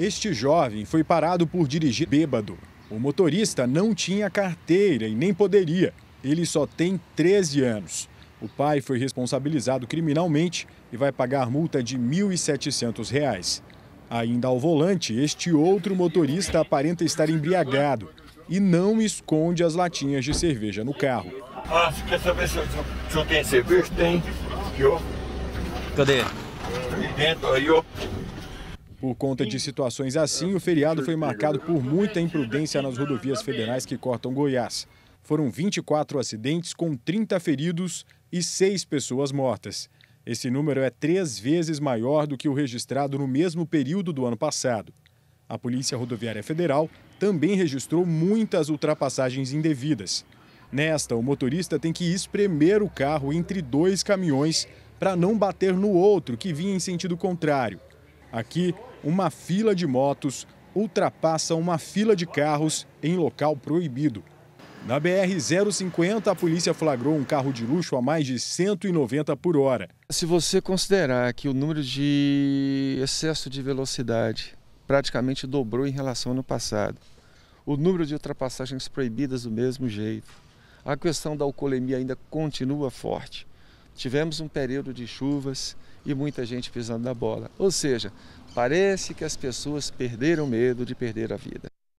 Este jovem foi parado por dirigir bêbado. O motorista não tinha carteira e nem poderia. Ele só tem 13 anos. O pai foi responsabilizado criminalmente e vai pagar multa de R$ 1.700. Ainda ao volante, este outro motorista aparenta estar embriagado e não esconde as latinhas de cerveja no carro. Ah, você quer saber se o senhor tem cerveja? Tem. Aqui, ó. Cadê? Aí dentro, aí, ó. Por conta de situações assim, o feriado foi marcado por muita imprudência nas rodovias federais que cortam Goiás. Foram 24 acidentes com 30 feridos e 6 pessoas mortas. Esse número é três vezes maior do que o registrado no mesmo período do ano passado. A Polícia Rodoviária Federal também registrou muitas ultrapassagens indevidas. Nesta, o motorista tem que espremer o carro entre dois caminhões para não bater no outro que vinha em sentido contrário. Aqui, uma fila de motos ultrapassa uma fila de carros em local proibido. Na BR-050, a polícia flagrou um carro de luxo a mais de 190 por hora. Se você considerar que o número de excesso de velocidade praticamente dobrou em relação ao ano passado, o número de ultrapassagens proibidas do mesmo jeito, a questão da alcoolemia ainda continua forte tivemos um período de chuvas e muita gente pisando na bola. Ou seja, parece que as pessoas perderam medo de perder a vida.